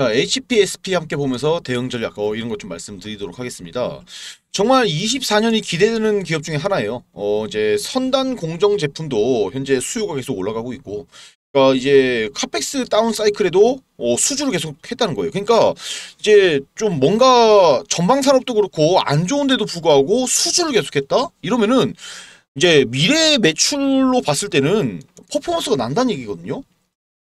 자, HPSP 함께 보면서 대응 전략 어, 이런 것 좀 말씀드리도록 하겠습니다. 정말 24년이 기대되는 기업 중에 하나예요. 어, 이제 선단 공정 제품도 현재 수요가 계속 올라가고 있고 그러니까 이제 카펙스 다운 사이클에도 어, 수주를 계속 했다는 거예요. 그러니까 이제 좀 뭔가 전방 산업도 그렇고 안 좋은데도 불구하고 수주를 계속했다? 이러면은 이제 미래 매출로 봤을 때는 퍼포먼스가 난다는 얘기거든요.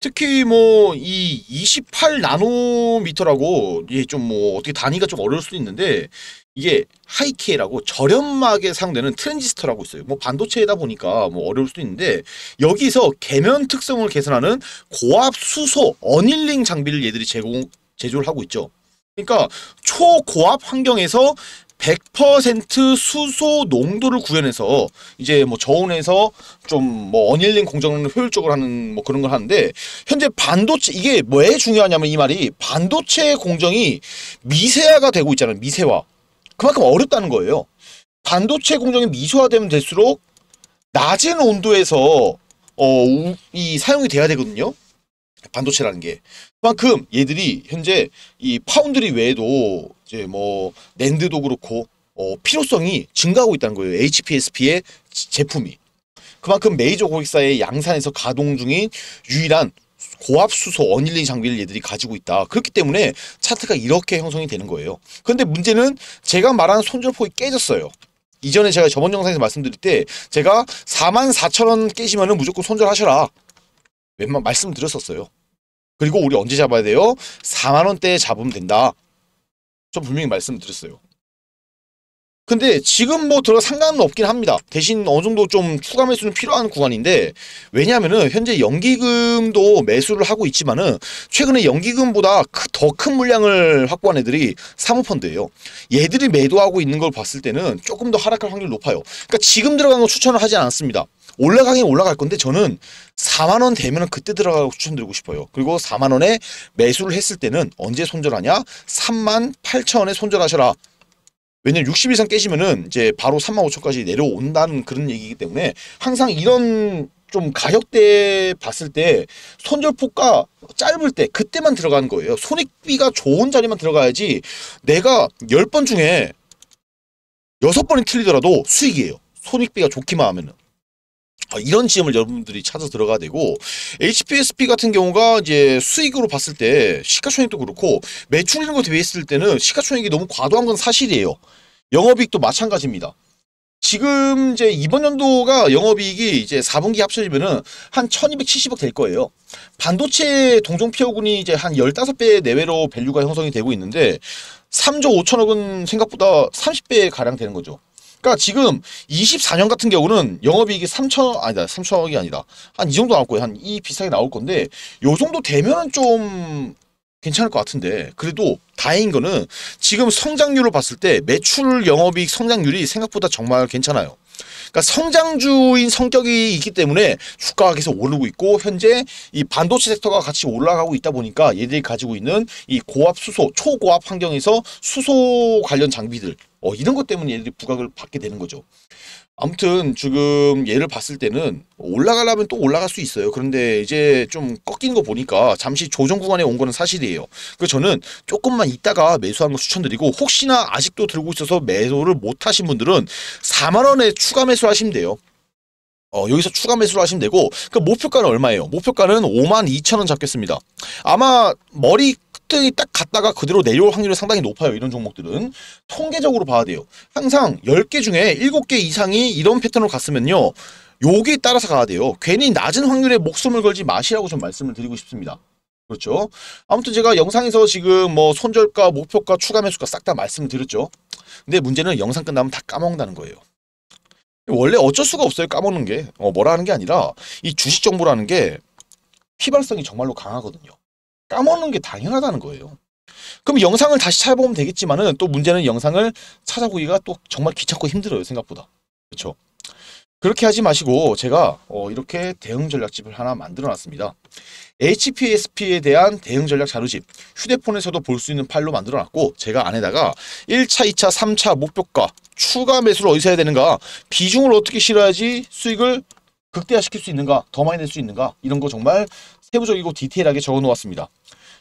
특히 뭐 이 28 나노미터라고 이게 예, 좀뭐 어떻게 단위가 좀 어려울 수도 있는데 이게 하이케이라고 저렴하게 사용되는 트랜지스터라고 있어요. 뭐 반도체이다 보니까 뭐 어려울 수도 있는데 여기서 계면 특성을 개선하는 고압 수소 어닐링 장비를 얘들이 제공 제조를 하고 있죠. 그러니까 초고압 환경에서 100% 수소 농도를 구현해서 이제 뭐 저온에서 좀 뭐어닐링 공정을 효율적으로 하는 뭐 그런 걸 하는데 현재 반도체 이게 왜 중요하냐면 이 말이 반도체 공정이 미세화가 되고 있잖아요. 미세화. 그만큼 어렵다는 거예요. 반도체 공정이 미세화되면 될수록 낮은 온도에서 어, 이 사용이 돼야 되거든요. 반도체라는 게 그만큼 얘들이 현재 이 파운드리 외에도 이제 뭐 낸드도 그렇고 어, 필요성이 증가하고 있다는 거예요. HPSP의 제품이 그만큼 메이저 고객사의 양산에서 가동 중인 유일한 고압 수소 언일린 장비를 얘들이 가지고 있다. 그렇기 때문에 차트가 이렇게 형성이 되는 거예요. 근데 문제는 제가 말하는 손절폭이 깨졌어요. 이전에 제가 저번 영상에서 말씀드릴 때 제가 44,000원 깨시면 무조건 손절하셔라. 웬만 말씀드렸었어요. 그리고 우리 언제 잡아야 돼요? 4만원대에 잡으면 된다. 저 분명히 말씀드렸어요. 근데 지금 뭐 들어 상관은 없긴 합니다. 대신 어느 정도 좀 추가 매수는 필요한 구간인데 왜냐면은 하 현재 연기금도 매수를 하고 있지만은 최근에 연기금보다 더 큰 물량을 확보한 애들이 사모펀드예요. 얘들이 매도하고 있는 걸 봤을 때는 조금 더 하락할 확률이 높아요. 그러니까 지금 들어간거 추천을 하지 않습니다. 올라가긴 올라갈 건데 저는 4만 원 되면 그때 들어가고 추천드리고 싶어요. 그리고 4만 원에 매수를 했을 때는 언제 손절하냐? 3만 8천 원에 손절하셔라. 왜냐면 60 이상 깨지면은 이제 바로 3만 5천까지 내려온다는 그런 얘기이기 때문에 항상 이런 좀 가격대 봤을 때손절폭과 짧을 때 그때만 들어가는 거예요. 손익비가 좋은 자리만 들어가야지 내가 10번 중에 6번이 틀리더라도 수익이에요. 손익비가 좋기만 하면은. 아, 이런 지점을 여러분들이 찾아 들어가야 되고 HPSP 같은 경우가 이제 수익으로 봤을 때 시가총액도 그렇고 매출이라는 대비했을 때는 시가총액이 너무 과도한 건 사실이에요. 영업이익도 마찬가지입니다. 지금 이제 이번 연도가 영업이익이 이제 4분기 합쳐지면은 한 1270억 될 거예요. 반도체 동종 피어군이 이제 한 15배 내외로 밸류가 형성이 되고 있는데 3조 5천억은 생각보다 30배 가량 되는 거죠. 그러니까 지금 24년 같은 경우는 영업이익이 3천 아니다 3천억이 아니다 한 이 정도 나올 거예요 한 이 비슷하게 나올 건데 요 정도 되면은 좀 괜찮을 것 같은데 그래도 다행인 거는 지금 성장률을 봤을 때 매출 영업이익 성장률이 생각보다 정말 괜찮아요. 그러니까 성장주인 성격이 있기 때문에 주가가 계속 오르고 있고 현재 이 반도체 섹터가 같이 올라가고 있다 보니까 얘들이 가지고 있는 이 고압 수소 초고압 환경에서 수소 관련 장비들 어, 이런 것 때문에 얘들이 부각을 받게 되는 거죠. 아무튼 지금 얘를 봤을 때는 올라가려면 또 올라갈 수 있어요. 그런데 이제 좀 꺾인 거 보니까 잠시 조정 구간에 온 거는 사실이에요. 그래서 저는 조금만 있다가 매수하는 거 추천드리고 혹시나 아직도 들고 있어서 매도를못 하신 분들은 4만 원에 추가 매수하시면 돼요. 어, 여기서 추가 매수를 하시면 되고 그 목표가는 얼마예요? 목표가는 5만 2천 원 잡겠습니다. 아마 머리 폭등이 딱 갔다가 그대로 내려올 확률이 상당히 높아요. 이런 종목들은. 통계적으로 봐야 돼요. 항상 10개 중에 7개 이상이 이런 패턴으로 갔으면요. 여기에 따라서 가야 돼요. 괜히 낮은 확률에 목숨을 걸지 마시라고 좀 말씀을 드리고 싶습니다. 그렇죠. 아무튼 제가 영상에서 지금 뭐 손절가, 목표가, 추가 매수가 싹 다 말씀을 드렸죠. 근데 문제는 영상 끝나면 다 까먹는다는 거예요. 원래 어쩔 수가 없어요. 까먹는 게. 어, 뭐라 하는 게 아니라 이 주식 정보라는 게 휘발성이 정말로 강하거든요. 까먹는 게 당연하다는 거예요. 그럼 영상을 다시 찾아보면 되겠지만은 또 문제는 영상을 찾아보기가 또 정말 귀찮고 힘들어요 생각보다 그렇죠 그렇게 하지 마시고 제가 어 이렇게 대응 전략집을 하나 만들어 놨습니다 HPSP에 대한 대응 전략 자료집 휴대폰에서도 볼 수 있는 파일로 만들어 놨고 제가 안에다가 1차 2차 3차 목표가 추가 매수를 어디서 해야 되는가 비중을 어떻게 실어야지 수익을 극대화시킬 수 있는가 더 많이 낼 수 있는가 이런 거 정말 세부적이고 디테일하게 적어 놓았습니다